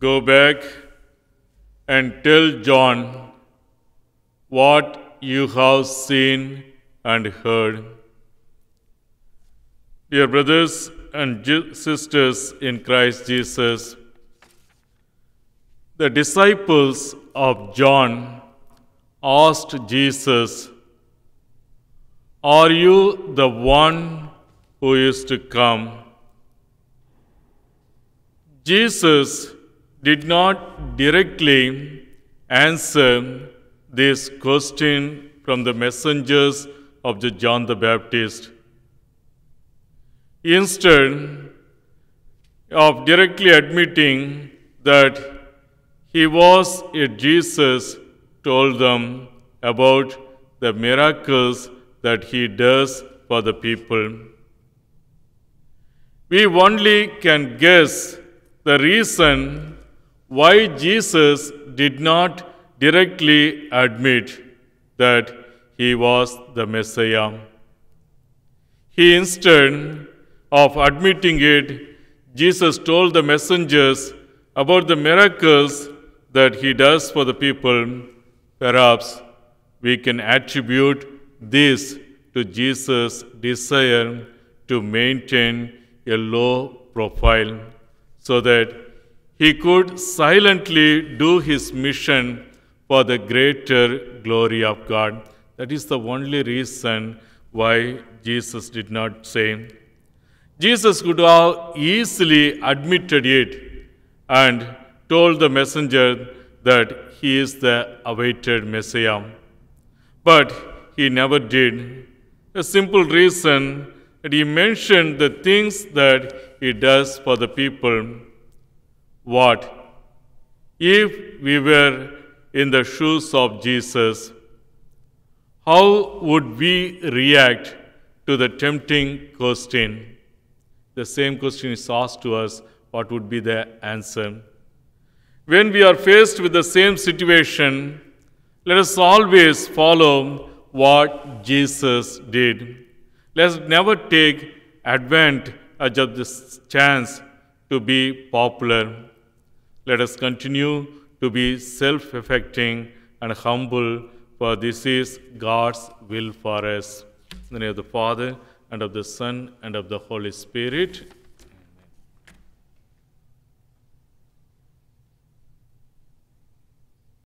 Go back and tell John what you have seen and heard. Dear brothers and sisters in Christ Jesus, the disciples of John asked Jesus, Are you the one who is to come? Jesus did not directly answer this question from the messengers of the John the Baptist. Instead of directly admitting that he was a Jesus, told them about the miracles that he does for the people. We only can guess the reason why Jesus did not directly admit that he was the Messiah. He, instead of admitting it, Jesus told the messengers about the miracles that he does for the people. Perhaps we can attribute this to Jesus' desire to maintain a low profile so that he could silently do his mission for the greater glory of God. That is the only reason why Jesus did not say. Jesus could have easily admitted it and told the messenger that he is the awaited Messiah. But he never did. A simple reason that he mentioned the things that he does for the people what if we were in the shoes of Jesus? How would we react to the tempting question? The same question is asked to us what would be the answer? When we are faced with the same situation, let us always follow what Jesus did. Let us never take advantage of this chance to be popular. Let us continue to be self affecting and humble, for this is God's will for us. In the name of the Father, and of the Son, and of the Holy Spirit.